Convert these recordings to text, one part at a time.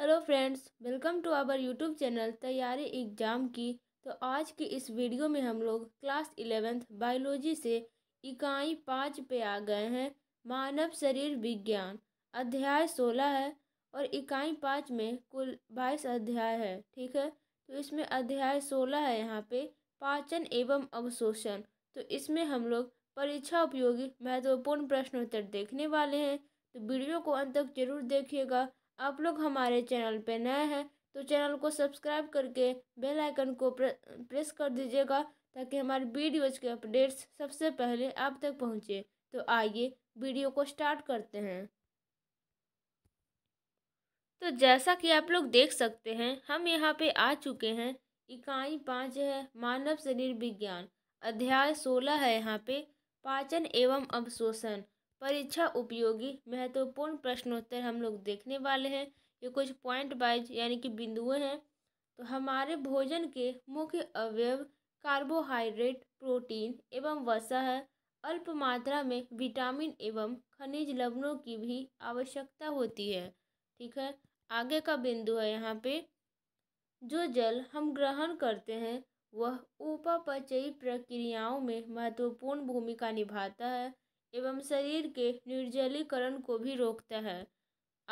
hello friends welcome to our YouTube channel तैयारी exam की तो आज की इस वीडियो में हम लोग क्लास इलेवेंथ बायोलॉजी से इकाई पाँच पे आ गए हैं मानव शरीर विज्ञान अध्याय सोलह है और इकाई पाँच में कुल बाईस अध्याय है ठीक है तो इसमें अध्याय सोलह है यहाँ पे पाचन एवं अवशोषण तो इसमें हम लोग परीक्षा उपयोगी महत्वपूर्ण प्रश्नोत्तर देखने वाले हैं तो वीडियो को अंत तक जरूर देखिएगा आप लोग हमारे चैनल पर नए हैं तो चैनल को सब्सक्राइब करके बेल आइकन को प्रेस कर दीजिएगा ताकि हमारे वीडियोज के अपडेट्स सबसे पहले आप तक पहुँचे तो आइए वीडियो को स्टार्ट करते हैं तो जैसा कि आप लोग देख सकते हैं हम यहाँ पे आ चुके हैं इकाई पाँच है मानव शरीर विज्ञान अध्याय सोलह है यहाँ पे पाचन एवं अवशोषण परीक्षा उपयोगी महत्वपूर्ण प्रश्नोत्तर हम लोग देखने वाले हैं ये कुछ पॉइंट वाइज यानी कि बिंदुएं हैं तो हमारे भोजन के मुख्य अवयव कार्बोहाइड्रेट प्रोटीन एवं वसा है अल्प मात्रा में विटामिन एवं खनिज लवणों की भी आवश्यकता होती है ठीक है आगे का बिंदु है यहाँ पे जो जल हम ग्रहण करते हैं वह उपापचयी प्रक्रियाओं में महत्वपूर्ण भूमिका निभाता है एवं शरीर के निर्जलीकरण को भी रोकता है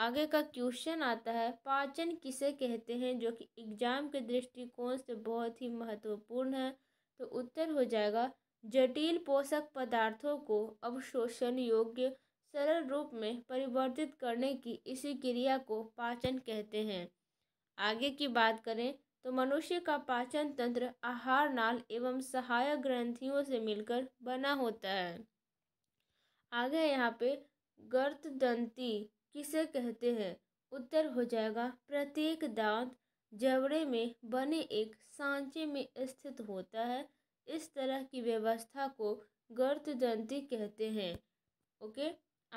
आगे का क्वेश्चन आता है पाचन किसे कहते हैं जो कि एग्जाम के दृष्टिकोण से बहुत ही महत्वपूर्ण है तो उत्तर हो जाएगा जटिल पोषक पदार्थों को अवशोषण योग्य सरल रूप में परिवर्तित करने की इसी क्रिया को पाचन कहते हैं आगे की बात करें तो मनुष्य का पाचन तंत्र आहार नाल एवं सहायक ग्रंथियों से मिलकर बना होता है आगे यहाँ पे गर्त दंती किसे कहते हैं उत्तर हो जाएगा प्रत्येक दांत जबड़े में बने एक सांचे में स्थित होता है इस तरह की व्यवस्था को गर्त दंती कहते हैं ओके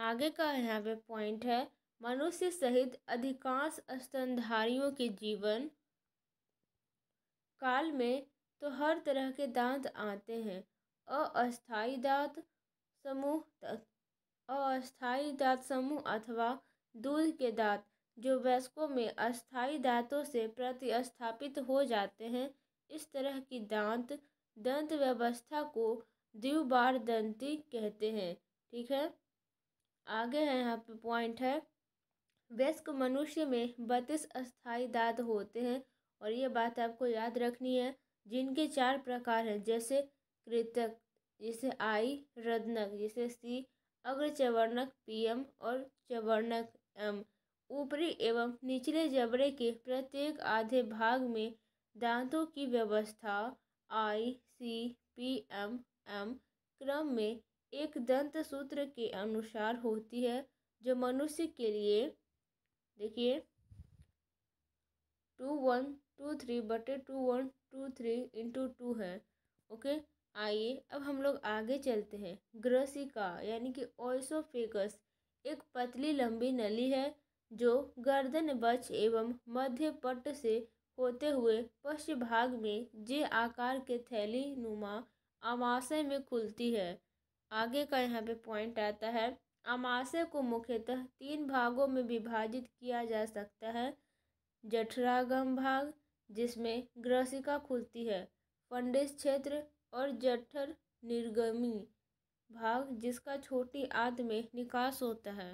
आगे का यहाँ पे पॉइंट है मनुष्य सहित अधिकांश स्तनधारियों के जीवन काल में तो हर तरह के दांत आते हैं अस्थायी दांत समूह अस्थायी दांत समूह अथवा दूध के दांत जो वयस्कों में अस्थायी दांतों से प्रतिस्थापित हो जाते हैं इस तरह की दांत दंत व्यवस्था को द्विबार दंती कहते हैं ठीक है आगे है यहाँ पे पॉइंट है वयस्क मनुष्य में बत्तीस अस्थायी दांत होते हैं और ये बात आपको याद रखनी है जिनके चार प्रकार हैं जैसे कृतक जैसे आई रदनक जैसे सी अग्र चवर्णक पी एम और चवर्णक एम ऊपरी एवं निचले जबड़े के प्रत्येक आधे भाग में दांतों की व्यवस्था I C P M M क्रम में एक दंत सूत्र के अनुसार होती है जो मनुष्य के लिए देखिए टू वन टू थ्री बटे two one two three into two है ओके आइए अब हम लोग आगे चलते हैं ग्रसिका यानी कि ओइसोफेगस एक पतली लंबी नली है जो गर्दन बच एवं मध्य पट से होते हुए पश्चिम भाग में जे आकार के थैली नुमा आमाशय में खुलती है आगे का यहाँ पे पॉइंट आता है आमाशय को मुख्यतः तीन भागों में विभाजित किया जा सकता है जठरागम भाग जिसमें ग्रसिका खुलती है फंडिस क्षेत्र और जठर निर्गमी भाग जिसका छोटी आंत में निकास होता है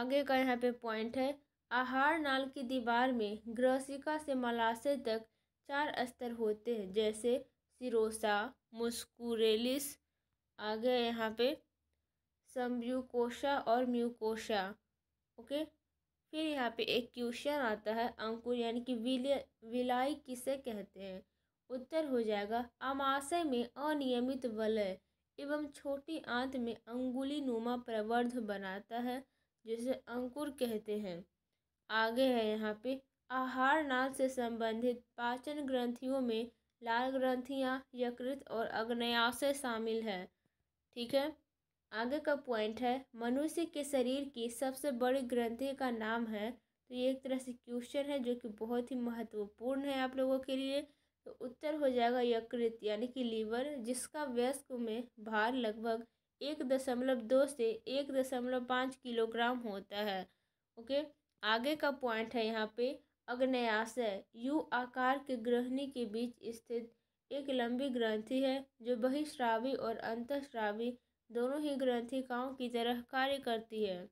आगे का यहाँ पे पॉइंट है आहार नाल की दीवार में ग्रसिका से मलाशय तक चार स्तर होते हैं जैसे सिरोसा मुस्कुरेलिस आगे यहाँ पे सम्यूकोशा और म्यूकोशा ओके फिर यहाँ पे एक क्वेश्चन आता है अंकुर यानी कि विलय विलाई किसे कहते हैं उत्तर हो जाएगा आमाशय में अनियमित वलय एवं छोटी आंत में अंगुली नुमा प्रवर्ध बनाता है जिसे अंकुर कहते हैं आगे है यहाँ पे आहार नाल से संबंधित पाचन ग्रंथियों में लाल ग्रंथियाँ यकृत और अग्नयाशय शामिल है ठीक है आगे का पॉइंट है मनुष्य के शरीर की सबसे बड़ी ग्रंथि का नाम है तो ये एक तरह से क्वेश्चन है जो कि बहुत ही महत्वपूर्ण है आप लोगों के लिए तो उत्तर हो जाएगा यकृत यानी कि लीवर जिसका व्यस्क में भार लगभग एक दशमलव दो से एक दशमलव पाँच किलोग्राम होता है ओके आगे का पॉइंट है यहाँ पे अग्नयाशय यू आकार के ग्रहणी के बीच स्थित एक लंबी ग्रंथि है जो बहिश्रावी और अंतश्रावी दोनों ही ग्रंथिकाओं की तरह कार्य करती है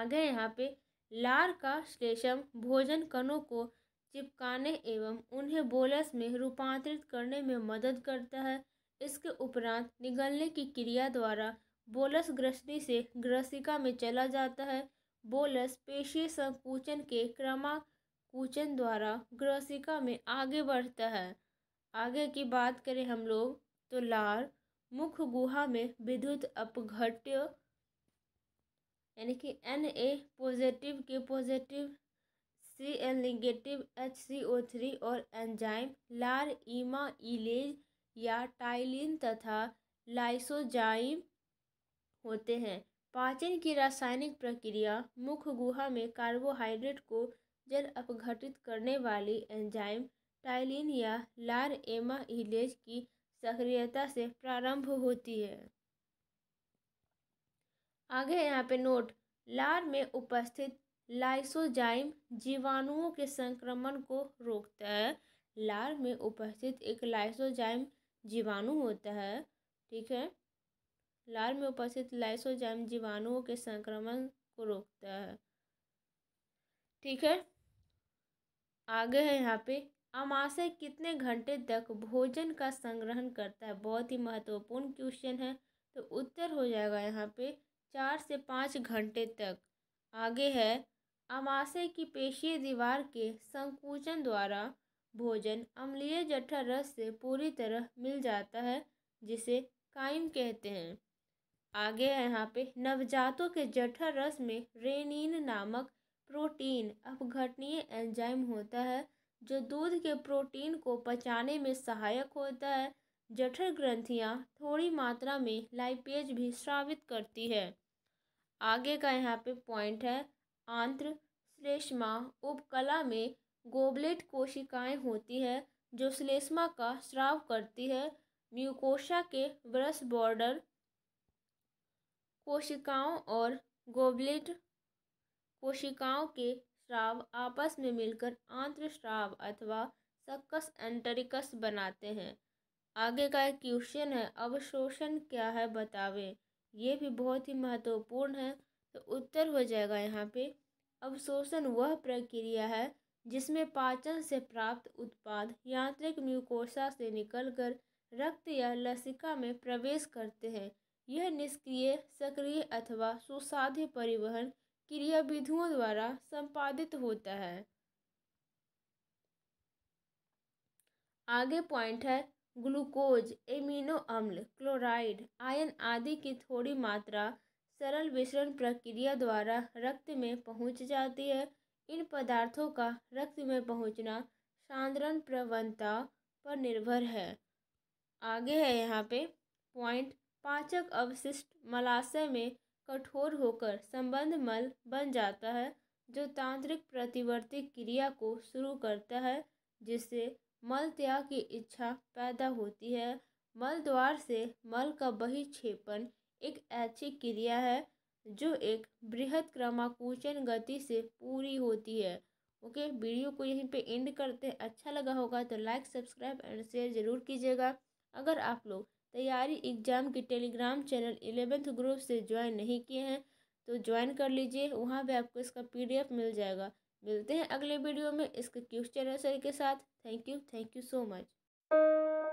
आगे यहाँ पे लार का श्लेषम भोजन कणों को चिपकाने एवं उन्हें बोलस में रूपांतरित करने में मदद करता है इसके उपरांत निगलने की क्रिया द्वारा बोलस ग्रस्थी से ग्रसिका में चला जाता है बोलस पेशी संकुचन के क्रमाकुचन द्वारा ग्रसिका में आगे बढ़ता है आगे की बात करें हम लोग तो लार मुख गुहा में विद्युत अपघट्य यानी कि N A positive K positive C L negative H C O three और एंजाइम लार ईमा इलेज या टाइलिन तथा लाइसोजाइम होते हैं पाचन की रासायनिक प्रक्रिया मुख्य गुहा में कार्बोहाइड्रेट को जल अपघटित करने वाली एंजाइम टाइलिन या लार एमा इलेज की सक्रियता से प्रारंभ होती है आगे यहाँ पे नोट लार में उपस्थित लाइसोजाइम जीवाणुओं के संक्रमण को रोकता है लार में उपस्थित एक लाइसोजाइम जीवाणु होता है ठीक है लार में उपस्थित लाइसोजाइम जीवाणुओं के संक्रमण को रोकता है ठीक है आगे है यहाँ पे अमाशय कितने घंटे तक भोजन का संग्रहण करता है बहुत ही महत्वपूर्ण क्वेश्चन है तो उत्तर हो जाएगा यहाँ पे चार से पाँच घंटे तक आगे है अमाशे की पेशी दीवार के संकुचन द्वारा भोजन अम्लीय जठर रस से पूरी तरह मिल जाता है जिसे काइम कहते हैं आगे है यहाँ पे नवजातों के जठर रस में रेनिन नामक प्रोटीन अपघटनीय एंजाइम होता है जो दूध के प्रोटीन को पचाने में सहायक होता है जठर ग्रंथियाँ थोड़ी मात्रा में लाइपेज भी स्रावित करती है आगे का यहाँ पे पॉइंट है आंत्र श्लेष्मा उपकला में गोबलेट कोशिकाएं होती है जो श्लेष्मा का स्राव करती है म्यूकोशा के ब्रश बॉर्डर कोशिकाओं और गोबलेट कोशिकाओं के स्राव आपस में मिलकर आंत्र स्राव अथवा सक्कस एंटरिकस बनाते हैं आगे का एक क्वेश्चन है अवशोषण क्या है बतावें ये भी बहुत ही महत्वपूर्ण है तो उत्तर हो जाएगा यहाँ पे अवशोषण वह प्रक्रिया है जिसमें पाचन से प्राप्त उत्पाद यांत्रिक म्यूकोसा से निकलकर रक्त या लसिका में प्रवेश करते हैं यह निष्क्रिय सक्रिय अथवा सुसाध्य परिवहन क्रियाविधियों द्वारा संपादित होता है आगे पॉइंट है ग्लूकोज एमिनो अम्ल क्लोराइड आयन आदि की थोड़ी मात्रा सरल विसरण प्रक्रिया द्वारा रक्त में पहुंच जाती है इन पदार्थों का रक्त में पहुंचना सांद्रण प्रवणता पर निर्भर है आगे है यहाँ पे पॉइंट पाचक अवशिष्ट मलाशय में कठोर होकर संबंध मल बन जाता है जो तांत्रिक प्रतिवर्ती क्रिया को शुरू करता है जिससे मल त्याग की इच्छा पैदा होती है मल द्वार से मल का बहिक्षेपण एक ऐसी क्रिया है जो एक बृहद क्रमाकुचन गति से पूरी होती है ओके वीडियो को यहीं पे एंड करते हैं अच्छा लगा होगा तो लाइक सब्सक्राइब एंड शेयर ज़रूर कीजिएगा अगर आप लोग तैयारी एग्जाम की टेलीग्राम चैनल एलेवेंथ ग्रुप से ज्वाइन नहीं किए हैं तो ज्वाइन कर लीजिए वहाँ पर आपको इसका पी मिल जाएगा मिलते हैं अगले वीडियो में इसके चैनल सर के साथ thank you thank you so much